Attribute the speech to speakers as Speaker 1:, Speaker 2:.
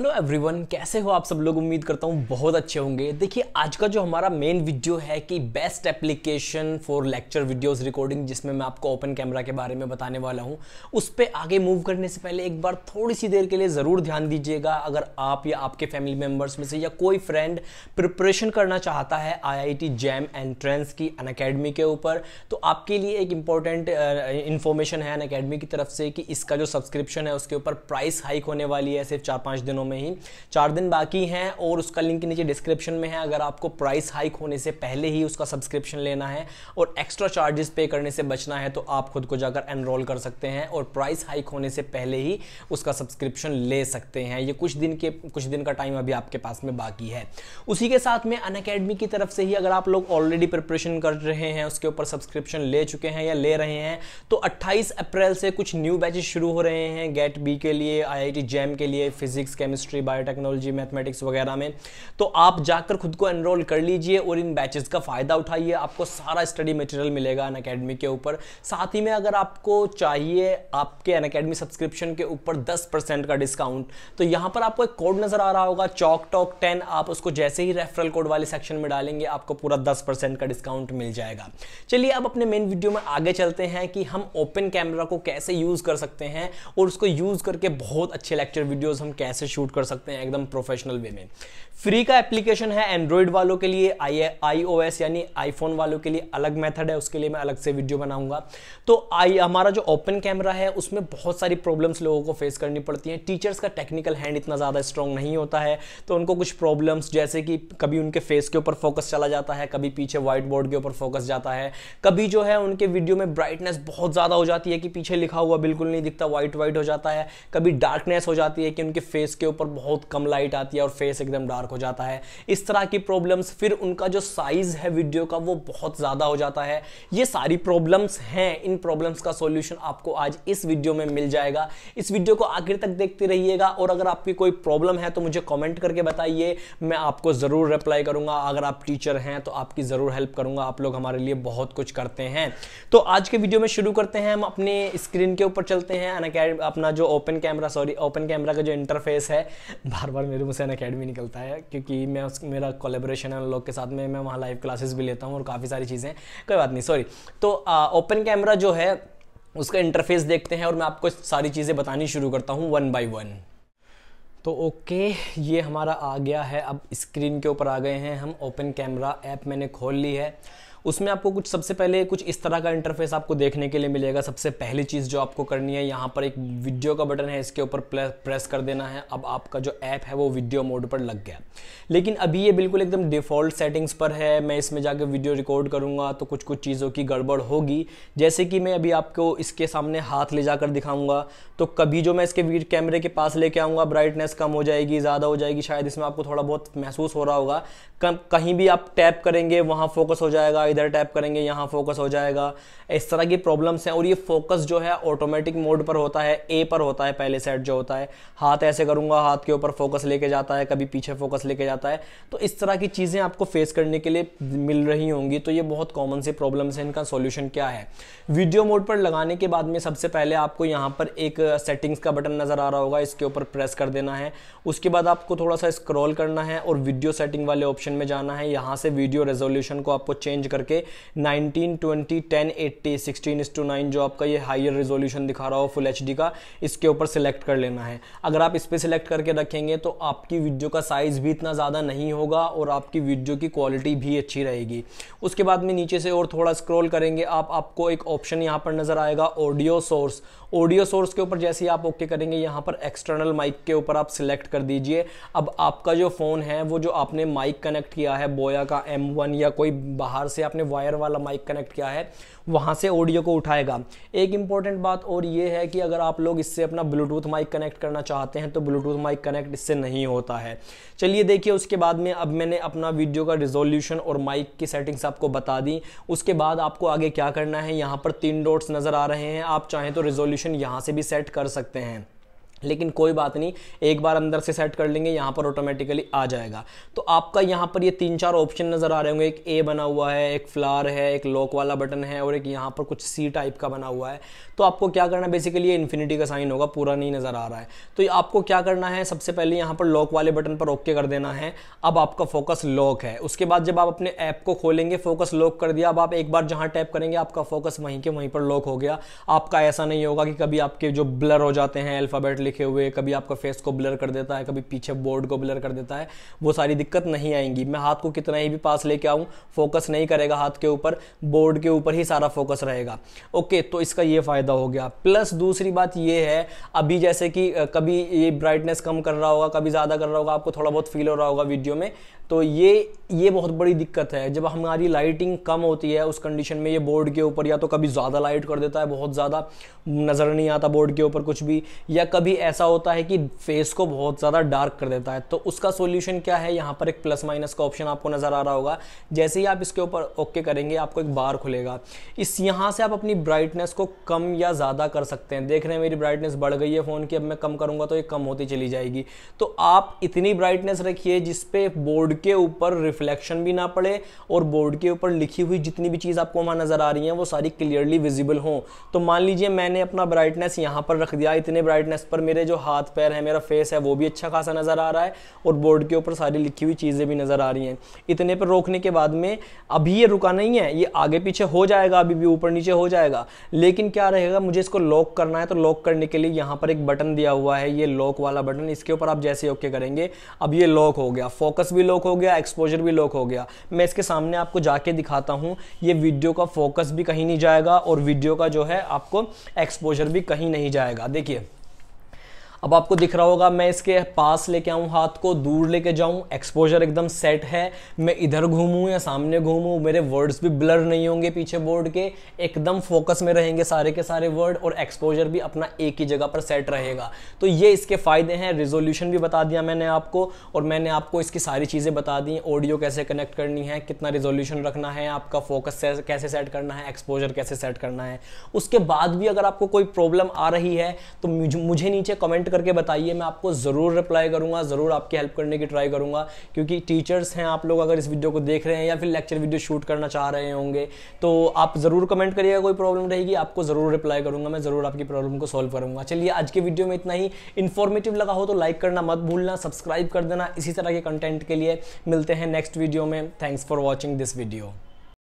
Speaker 1: hello everyone कैसे हो आप सब लोग उम्मीद करता हूँ बहुत अच्छे होंगे देखिए आज का जो हमारा मेन वीडियो है कि best application for lecture videos recording जिसमें मैं आपको ओपन कैमरा के बारे में बताने वाला हूँ उस पर आगे मूव करने से पहले एक बार थोड़ी सी देर के लिए ज़रूर ध्यान दीजिएगा अगर आप या आपके फैमिली मेम्बर्स में से या कोई फ्रेंड प्रिपरेशन करना चाहता है आई जैम एंट्रेंस की अन अकेडमी के ऊपर तो आपके लिए एक इंपॉर्टेंट इन्फॉर्मेशन uh, है अन अकेडमी की तरफ से कि इसका जो सब्सक्रिप्शन है उसके ऊपर प्राइस हाइक होने वाली है सिर्फ चार पाँच दिनों में ही चार दिन बाकी हैं और उसका लिंक नीचे डिस्क्रिप्शन में है अगर आपको प्राइस हाइक होने से पहले ही उसका सब्सक्रिप्शन लेना है और एक्स्ट्रा चार्जेस पे करने से बचना है तो आप खुद को जाकर एनरोल कर सकते हैं और प्राइस हाइक होने से पहले ही उसका सब्सक्रिप्शन ले सकते हैं ये कुछ दिन के कुछ दिन का टाइम अभी आपके पास में बाकी है उसी के साथ में अन की तरफ से ही अगर आप लोग ऑलरेडी प्रिपरेशन कर रहे हैं उसके ऊपर सब्सक्रिप्शन ले चुके हैं या ले रहे हैं तो अट्ठाईस अप्रैल से कुछ न्यू बैचेस शुरू हो रहे हैं गेट बी के लिए आई आई जैम के लिए फिजिक्स के केमिस्ट्री बायोटेक्नोलॉजी मैथमेटिक्स वगैरह में तो आप जाकर खुद को एनरोल कर लीजिए और इन बैचेस का फ़ायदा उठाइए आपको सारा स्टडी मटेरियल मिलेगा अन अकेडमी के ऊपर साथ ही में अगर आपको चाहिए आपके अन अकेडमी सब्सक्रिप्शन के ऊपर दस परसेंट का डिस्काउंट तो यहाँ पर आपको एक कोड नज़र आ रहा होगा चौक टॉक टेन आप उसको जैसे ही रेफरल कोड वाले सेक्शन में डालेंगे आपको पूरा दस परसेंट का डिस्काउंट मिल जाएगा चलिए अब अपने मेन वीडियो में आगे चलते हैं कि हम ओपन कैमरा को कैसे यूज़ कर सकते हैं और उसको यूज़ करके बहुत अच्छे लेक्चर वीडियोज़ हम कैसे शूट शूट कर सकते हैं एकदम प्रोफेशनल वे में फ्री का एप्लीकेशन है एंड्रॉयड वालों के लिए आई आईओएस यानी आईफोन वालों के लिए अलग मेथड है उसके लिए मैं अलग से वीडियो बनाऊंगा तो आई हमारा जो ओपन कैमरा है उसमें बहुत सारी प्रॉब्लम्स लोगों को फेस करनी पड़ती हैं टीचर्स का टेक्निकल हैंड इतना ज़्यादा स्ट्रॉन्ग नहीं होता है तो उनको कुछ प्रॉब्लम्स जैसे कि कभी उनके फेस के ऊपर फोकस चला जाता है कभी पीछे व्हाइट बोर्ड के ऊपर फोकस जाता है कभी जो है उनके वीडियो में ब्राइटनेस बहुत ज़्यादा हो जाती है कि पीछे लिखा हुआ बिल्कुल नहीं दिखता व्हाइट व्हाइट हो जाता है कभी डार्कनेस हो जाती है कि उनके फेस के ऊपर बहुत कम लाइट आती है और फेस एकदम डार्क हो जाता है इस तरह की प्रॉब्लम्स फिर उनका जो साइज़ है वीडियो का वो बहुत ज़्यादा हो जाता है ये सारी प्रॉब्लम्स हैं इन प्रॉब्लम्स का सोल्यूशन आपको आज इस वीडियो में मिल जाएगा इस वीडियो को आखिर तक देखते रहिएगा और अगर आपकी कोई प्रॉब्लम है तो मुझे कॉमेंट करके बताइए मैं आपको ज़रूर रिप्लाई करूँगा अगर आप टीचर हैं तो आपकी ज़रूर हेल्प करूँगा आप लोग हमारे लिए बहुत कुछ करते हैं तो आज के वीडियो में शुरू करते हैं हम अपने स्क्रीन के ऊपर चलते हैं अपना जो open camera sorry open camera का जो इंटरफेस है है बार बार मेरे मुझसे अकेडमी निकलता है क्योंकि मैं उस मेरा कोलेब्रेशन है उन लोग के साथ में मैं वहाँ लाइव क्लासेस भी लेता हूँ और काफ़ी सारी चीज़ें कोई बात नहीं सॉरी तो ओपन कैमरा जो है उसका इंटरफेस देखते हैं और मैं आपको सारी चीज़ें बतानी शुरू करता हूँ वन बाई वन तो ओके okay, ये हमारा आ गया है अब स्क्रीन के ऊपर आ गए हैं हम ओपन कैमरा ऐप मैंने खोल ली है उसमें आपको कुछ सबसे पहले कुछ इस तरह का इंटरफेस आपको देखने के लिए मिलेगा सबसे पहली चीज़ जो आपको करनी है यहाँ पर एक वीडियो का बटन है इसके ऊपर प्रेस कर देना है अब आपका जो ऐप है वो वीडियो मोड पर लग गया लेकिन अभी ये बिल्कुल एकदम डिफ़ॉल्ट सेटिंग्स पर है मैं इसमें जाकर वीडियो रिकॉर्ड करूँगा तो कुछ कुछ चीज़ों की गड़बड़ होगी जैसे कि मैं अभी आपको इसके सामने हाथ ले जाकर दिखाऊँगा तो कभी जो मैं इसके कैमरे के पास लेके आऊँगा ब्राइटनेस कम हो जाएगी ज़्यादा हो जाएगी शायद इसमें आपको थोड़ा बहुत महसूस हो रहा होगा कहीं भी आप टैप करेंगे वहाँ फोकस हो जाएगा इधर टैप करेंगे यहाँ फोकस हो जाएगा इस तरह की प्रॉब्लम्स हैं और ये फोकस जो है ऑटोमेटिक मोड पर होता है ए पर होता है पहले सेट जो होता है हाथ ऐसे करूँगा हाथ के ऊपर फोकस लेके जाता है कभी पीछे फोकस लेके जाता है तो इस तरह की चीज़ें आपको फेस करने के लिए मिल रही होंगी तो ये बहुत कॉमन सी प्रॉब्लम्स हैं इनका सोल्यूशन क्या है वीडियो मोड पर लगाने के बाद में सबसे पहले आपको यहाँ पर एक सेटिंग्स का बटन नज़र आ रहा होगा इसके ऊपर प्रेस कर देना है उसके बाद आपको थोड़ा सा स्क्रॉल करना है और वीडियो सेटिंग वाले ऑप्शन में जाना है यहाँ से वीडियो रेजोल्यूशन को आपको चेंज कर करके 19, ट्वेंटी टेन एट्टी 16 इस टू नाइन जो आपका ये हाइयर रेजोल्यूशन दिखा रहा हो फुल एच का इसके ऊपर सेलेक्ट कर लेना है अगर आप इस पर सिलेक्ट करके रखेंगे तो आपकी वीडियो का साइज भी इतना ज़्यादा नहीं होगा और आपकी वीडियो की क्वालिटी भी अच्छी रहेगी उसके बाद में नीचे से और थोड़ा स्क्रॉल करेंगे आप आपको एक ऑप्शन यहाँ पर नज़र आएगा ऑडियो सोर्स ऑडियो सोर्स के ऊपर जैसे ही आप ओके करेंगे यहाँ पर एक्सटर्नल माइक के ऊपर आप सिलेक्ट कर दीजिए अब आपका जो फ़ोन है वो जो आपने माइक कनेक्ट किया है बोया का M1 या कोई बाहर से आपने वायर वाला माइक कनेक्ट किया है वहाँ से ऑडियो को उठाएगा एक इंपॉर्टेंट बात और ये है कि अगर आप लोग इससे अपना ब्लूटूथ माइक कनेक्ट करना चाहते हैं तो ब्लूटूथ माइक कनेक्ट इससे नहीं होता है चलिए देखिए उसके बाद में अब मैंने अपना वीडियो का रिजोल्यूशन और माइक की सेटिंग्स आपको बता दी उसके बाद आपको आगे क्या करना है यहाँ पर तीन डोट्स नज़र आ रहे हैं आप चाहें तो रिजोल्यूशन यहाँ से भी सेट कर सकते हैं लेकिन कोई बात नहीं एक बार अंदर से सेट कर लेंगे यहाँ पर ऑटोमेटिकली आ जाएगा तो आपका यहाँ पर ये तीन चार ऑप्शन नज़र आ रहे होंगे एक ए बना हुआ है एक फ्लार है एक लॉक वाला बटन है और एक यहाँ पर कुछ सी टाइप का बना हुआ है तो आपको क्या करना है बेसिकली ये इन्फिनिटी का साइन होगा पूरा नहीं नज़र आ रहा है तो आपको क्या करना है सबसे पहले यहाँ पर लॉक वाले बटन पर ओके कर देना है अब आपका फोकस लॉक है उसके बाद जब आप अपने ऐप को खोलेंगे फोकस लॉक कर दिया अब आप एक बार जहाँ टैप करेंगे आपका फोकस वहीं के वहीं पर लॉक हो गया आपका ऐसा नहीं होगा कि कभी आपके जो ब्लर हो जाते हैं अल्फ़ाबेट लिखे हुए कभी आपका फेस को ब्लर कर देता है कभी पीछे बोर्ड को ब्लर कर देता है वो सारी दिक्कत नहीं आएंगी मैं हाथ को कितना ही भी पास लेके आऊँ फोकस नहीं करेगा हाथ के ऊपर बोर्ड के ऊपर ही सारा फोकस रहेगा ओके तो इसका ये फ़ायदा हो गया प्लस दूसरी बात ये है अभी जैसे कि कभी ये ब्राइटनेस कम कर रहा होगा कभी ज़्यादा कर रहा होगा आपको थोड़ा बहुत फील हो रहा होगा वीडियो में तो ये ये बहुत बड़ी दिक्कत है जब हमारी लाइटिंग कम होती है उस कंडीशन में ये बोर्ड के ऊपर या तो कभी ज़्यादा लाइट कर देता है बहुत ज़्यादा नज़र नहीं आता बोर्ड के ऊपर कुछ भी या कभी ऐसा होता है कि फेस को बहुत ज़्यादा डार्क कर देता है तो उसका सोल्यूशन क्या है यहाँ पर एक प्लस माइनस का ऑप्शन आपको नज़र आ रहा होगा जैसे ही आप इसके ऊपर ओके करेंगे आपको एक बार खुलेगा इस यहाँ से आप अपनी ब्राइटनेस को कम या ज़्यादा कर सकते हैं देख रहे हैं मेरी ब्राइटनेस बढ़ गई है फ़ोन की अब मैं कम करूँगा तो ये कम होती चली जाएगी तो आप इतनी ब्राइटनेस रखिए जिसपे बोर्ड के ऊपर रिफ्लेक्शन भी ना पड़े और बोर्ड के ऊपर लिखी हुई जितनी भी चीज़ आपको वहाँ नज़र आ रही है वो सारी क्लियरली विजिबल हों तो मान लीजिए मैंने अपना ब्राइटनेस यहाँ पर रख दिया इतने ब्राइटनेस पर मेरे जो हाथ पैर है मेरा फेस है वो भी अच्छा खासा नज़र आ रहा है और बोर्ड के ऊपर सारी लिखी हुई चीज़ें भी नज़र आ रही हैं इतने पर रोकने के बाद में अभी ये रुका नहीं है ये आगे पीछे हो जाएगा अभी भी ऊपर नीचे हो जाएगा लेकिन क्या रहेगा मुझे इसको लॉक करना है तो लॉक करने के लिए यहाँ पर एक बटन दिया हुआ है ये लॉक वाला बटन इसके ऊपर आप जैसे ओके करेंगे अब ये लॉक हो गया फोकस भी लॉक हो गया एक्सपोजर भी लॉक हो गया मैं इसके सामने आपको जाके दिखाता हूँ ये वीडियो का फोकस भी कहीं नहीं जाएगा और वीडियो का जो है आपको एक्सपोजर भी कहीं नहीं जाएगा देखिए अब आपको दिख रहा होगा मैं इसके पास लेके आऊँ हाथ को दूर लेके जाऊँ एक्सपोजर एकदम सेट है मैं इधर घूमूँ या सामने घूमूँ मेरे वर्ड्स भी ब्लर नहीं होंगे पीछे बोर्ड के एकदम फोकस में रहेंगे सारे के सारे वर्ड और एक्सपोजर भी अपना एक ही जगह पर सेट रहेगा तो ये इसके फ़ायदे हैं रिजोल्यूशन भी बता दिया मैंने आपको और मैंने आपको इसकी सारी चीज़ें बता दी ऑडियो कैसे कनेक्ट करनी है कितना रिजोल्यूशन रखना है आपका फोकस कैसे सेट करना है एक्सपोजर कैसे सेट करना है उसके बाद भी अगर आपको कोई प्रॉब्लम आ रही है तो मुझे नीचे कमेंट करके बताइए मैं आपको ज़रूर रिप्लाई करूंगा ज़रूर आपकी हेल्प करने की ट्राई करूंगा क्योंकि टीचर्स हैं आप लोग अगर इस वीडियो को देख रहे हैं या फिर लेक्चर वीडियो शूट करना चाह रहे होंगे तो आप ज़रूर कमेंट करिएगा कोई प्रॉब्लम रहेगी आपको ज़रूर रिप्लाई करूंगा मैं ज़रूर आपकी प्रॉब्लम को सॉल्व करूंगा चलिए आज के वीडियो में इतना ही इन्फॉर्मेटिव लगा हो तो लाइक करना मत भूलना सब्सक्राइब कर देना इसी तरह के कंटेंट के लिए मिलते हैं नेक्स्ट वीडियो में thanks for watching this video